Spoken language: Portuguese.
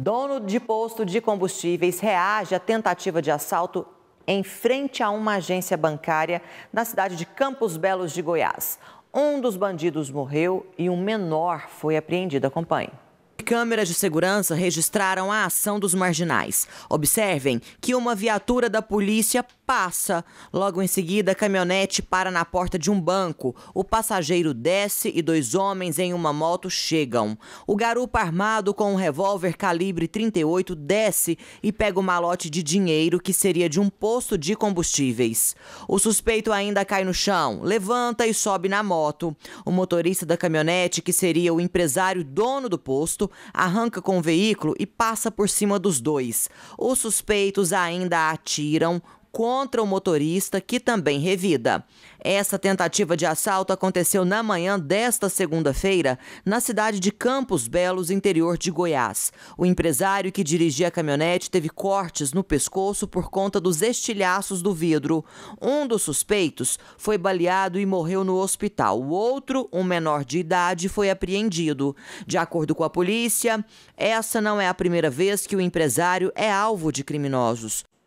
Dono de posto de combustíveis reage à tentativa de assalto em frente a uma agência bancária na cidade de Campos Belos de Goiás. Um dos bandidos morreu e um menor foi apreendido. Acompanhe. Câmeras de segurança registraram a ação dos marginais. Observem que uma viatura da polícia passa. Logo em seguida, a caminhonete para na porta de um banco. O passageiro desce e dois homens em uma moto chegam. O garupa armado com um revólver calibre 38 desce e pega o malote de dinheiro que seria de um posto de combustíveis. O suspeito ainda cai no chão, levanta e sobe na moto. O motorista da caminhonete, que seria o empresário dono do posto, arranca com o veículo e passa por cima dos dois. Os suspeitos ainda atiram, contra o motorista, que também revida. Essa tentativa de assalto aconteceu na manhã desta segunda-feira, na cidade de Campos Belos, interior de Goiás. O empresário que dirigia a caminhonete teve cortes no pescoço por conta dos estilhaços do vidro. Um dos suspeitos foi baleado e morreu no hospital. O outro, um menor de idade, foi apreendido. De acordo com a polícia, essa não é a primeira vez que o empresário é alvo de criminosos.